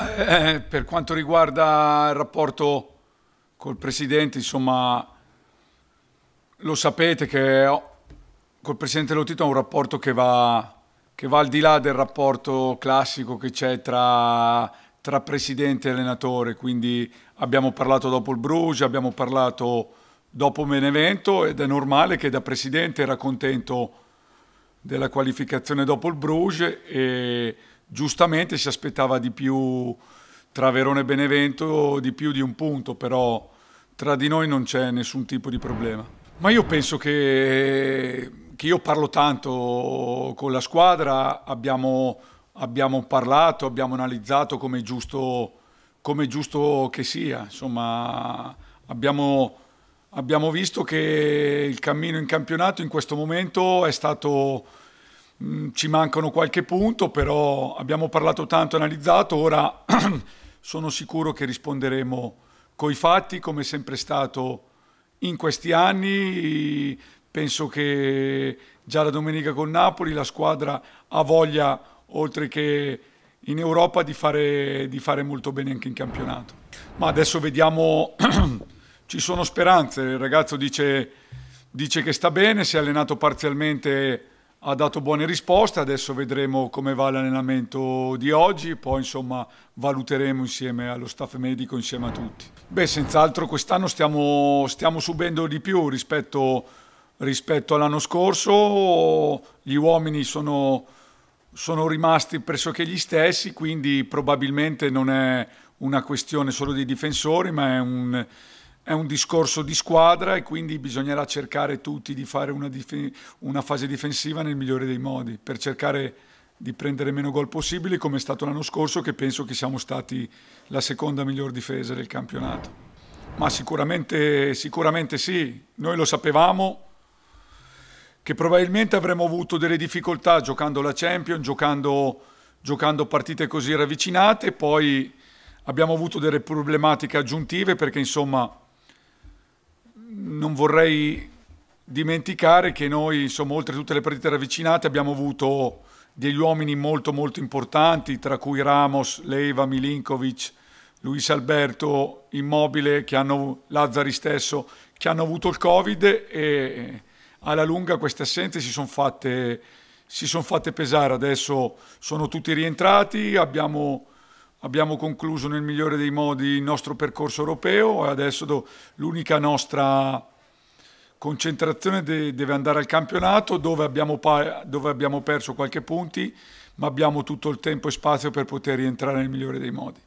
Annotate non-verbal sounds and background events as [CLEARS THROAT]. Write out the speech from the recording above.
Eh, eh, per quanto riguarda il rapporto col Presidente, insomma, lo sapete che ho, col Presidente Lotito ho un rapporto che va, che va, al di là del rapporto classico che c'è tra, tra, Presidente e allenatore, quindi abbiamo parlato dopo il Bruges, abbiamo parlato dopo Benevento ed è normale che da Presidente era contento della qualificazione dopo il Bruges e giustamente si aspettava di più tra Verone e Benevento, di più di un punto, però tra di noi non c'è nessun tipo di problema. Ma io penso che, che io parlo tanto con la squadra, abbiamo, abbiamo parlato, abbiamo analizzato come giusto, com giusto che sia, insomma abbiamo, abbiamo visto che il cammino in campionato in questo momento è stato Mm, ci mancano qualche punto, però abbiamo parlato tanto, analizzato, ora [CLEARS THROAT] sono sicuro che risponderemo coi fatti, come è sempre stato in questi anni. Penso che già la domenica con Napoli la squadra ha voglia, oltre che in Europa, di fare, di fare molto bene anche in campionato. Ma adesso vediamo, [CLEARS THROAT] ci sono speranze, il ragazzo dice, dice che sta bene, si è allenato parzialmente ha dato buone risposte, adesso vedremo come va l'allenamento di oggi, poi insomma valuteremo insieme allo staff medico, insieme a tutti. Beh, senz'altro quest'anno stiamo, stiamo, subendo di più rispetto, rispetto all'anno scorso, gli uomini sono, sono rimasti pressoché gli stessi, quindi probabilmente non è una questione solo dei difensori, ma è un è un discorso di squadra e quindi bisognerà cercare tutti di fare una, una fase difensiva nel migliore dei modi per cercare di prendere meno gol possibili come è stato l'anno scorso che penso che siamo stati la seconda miglior difesa del campionato. Ma sicuramente, sicuramente sì, noi lo sapevamo che probabilmente avremmo avuto delle difficoltà giocando la Champions, giocando, giocando partite così ravvicinate, poi abbiamo avuto delle problematiche aggiuntive perché insomma non vorrei dimenticare che noi, insomma, oltre tutte le partite ravvicinate, abbiamo avuto degli uomini molto molto importanti, tra cui Ramos, Leiva, Milinkovic, Luis Alberto, Immobile, che hanno, Lazzari stesso, che hanno avuto il Covid e alla lunga queste assenze si sono fatte, son fatte, pesare. Adesso sono tutti rientrati, abbiamo Abbiamo concluso nel migliore dei modi il nostro percorso europeo e adesso l'unica nostra concentrazione de deve andare al campionato dove abbiamo, dove abbiamo perso qualche punti ma abbiamo tutto il tempo e spazio per poter rientrare nel migliore dei modi.